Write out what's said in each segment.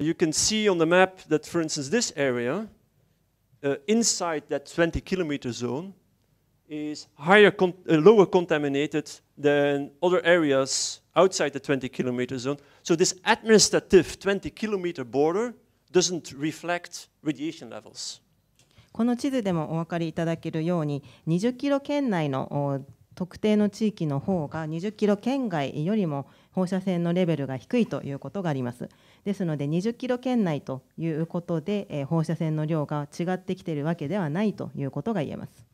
you can see on the map that, for instance, this area, uh, inside that 20 kilometer zone, is higher con uh, lower contaminated than other areas outside the 20 kilometer zone. So this administrative 20 kilometer border doesn't reflect radiation levels. この地図でもお分かりいただけるように20キロ圏内の特定の地域の方が20キロ圏外よりも放射線のレベルが低いということがあります。ですので20キロ圏内ということで、え放射線の量が違ってきているわけではないということが言えます。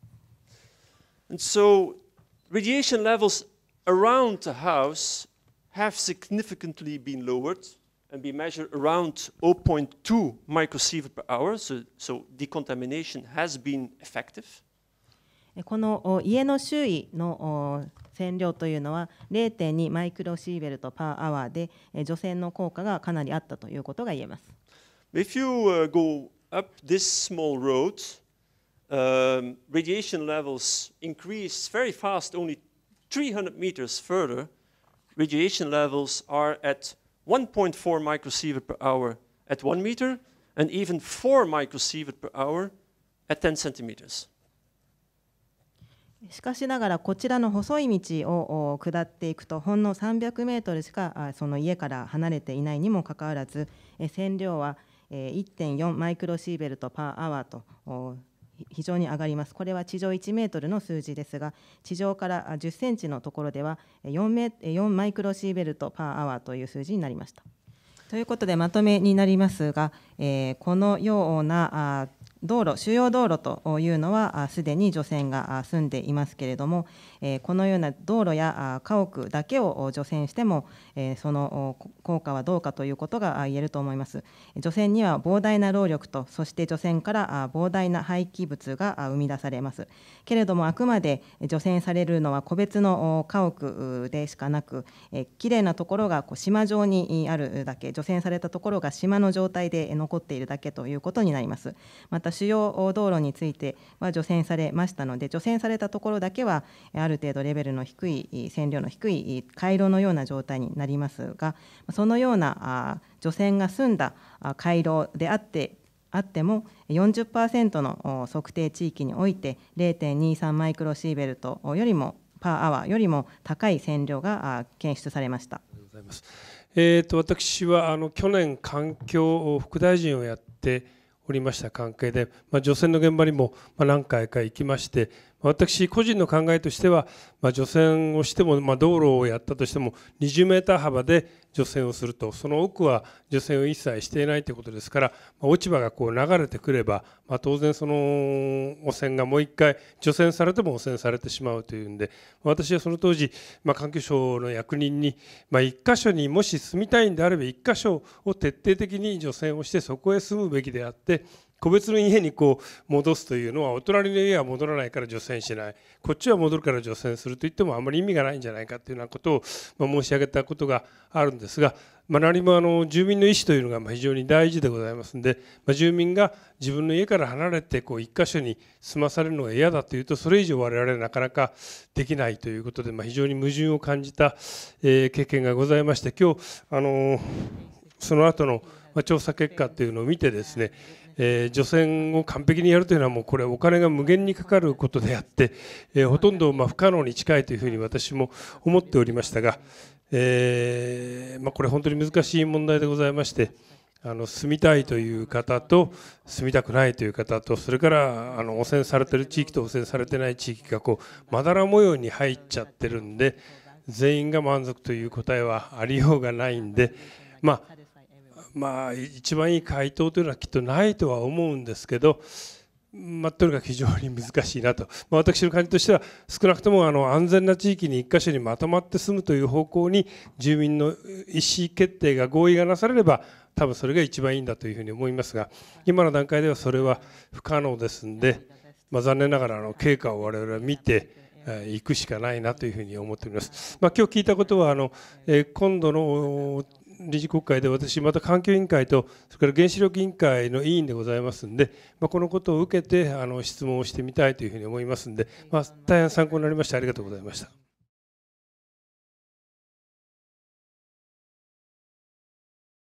And so, radiation levels around the house have significantly been lowered and be measured around 0.2 microsievert per hour. So, so decontamination has been effective. この家の周囲の線量というのは0.2マイクロシーベルトパーアワーで除染の効果がかなりあったということが言えます。If you go up this small road, um, radiation levels increase very fast, only 300 meters further. Radiation levels are at 1.4 microsievert per hour at 1 meter and even 4 microsievert per hour at 10 centimeters. しかしながらこちらの細い道を下っていくとほんの300メートルしかその家から離れていないにもかかわらず線量は1.4マイクロシーベルトパーアワーと非常に上がります。これは地上1メートルの数字ですが、地上から10センチのところでは4メマイクロシーベルトパーアワーという数字になりました。ということでまとめになりますが、えこのような道路主要道路というのはすでに除染が済んでいますけれどもこのような道路や家屋だけを除染してもその効果はどうかということが言えると思います除染には膨大な労力とそして除染から膨大な廃棄物が生み出されますけれどもあくまで除染されるのは個別の家屋でしかなくきれいなところがこう島状にあるだけ除染されたところが島の状態で残っているだけということになりますまたた主要道路については除染されましたので、除染されたところだけは、ある程度レベルの低い、線量の低い回廊のような状態になりますが、そのような除染が済んだ回廊であってあっても40%の測定地域において0.23マイクロシーベルトよりもパーアワーよりも高い線量が検出されました。えーと私はあの去年環境副大臣をやっておりました関係で、まあ、女性の現場にも何回か行きまして私個人の考えとしては、まあ、除染をしても、まあ、道路をやったとしても20メーター幅で除染をするとその奥は除染を一切していないということですから、まあ、落ち葉がこう流れてくれば、まあ、当然その汚染がもう一回除染されても汚染されてしまうというんで私はその当時、まあ、環境省の役人に、まあ、1箇所にもし住みたいんであれば1箇所を徹底的に除染をしてそこへ住むべきであって個別の家にこう戻すというのはお隣の家は戻らないから除染しないこっちは戻るから除染すると言ってもあんまり意味がないんじゃないかというようなことを申し上げたことがあるんですが、まあ、何もあの住民の意思というのが非常に大事でございますので、まあ、住民が自分の家から離れてこう一箇所に住まされるのが嫌だというとそれ以上我々はなかなかできないということで、まあ、非常に矛盾を感じた、え経験がございまして今日あのその後の調査結果というのを見てですねえー、除染を完璧にやるというのはもうこれお金が無限にかかることであって、えー、ほとんどま不可能に近いというふうに私も思っておりましたが、えー、まあ、これ本当に難しい問題でございまして。あの住みたいという方と住みたくないという方とそれからあの汚染されている地域と汚染されてない地域がこうまだら模様に入っちゃってるんで全員が満足という答えはありようがないんでまあまあ、一番いい回答というのはきっとないとは思うんですけど、まあ、とにかく非常に難しいなと、まあ、私の感じとしては少なくともあの安全な地域に1か所にまとまって住むという方向に住民の意思決定が合意がなされれば多分それが一番いいんだというふうに思いますが今の段階ではそれは不可能ですので、まあ、残念ながらあの経過を我々は見て、行くしかないなというふに思っております。まあ、今日聞いたことはあの、え今度の理事国会で私また環境委員会とそれから原子力委員会の委員でございますんで、まあ、このことを受けてあの質問をしてみたいというふうに思いますんで、まあ、大変参考になりましたありがとうございました。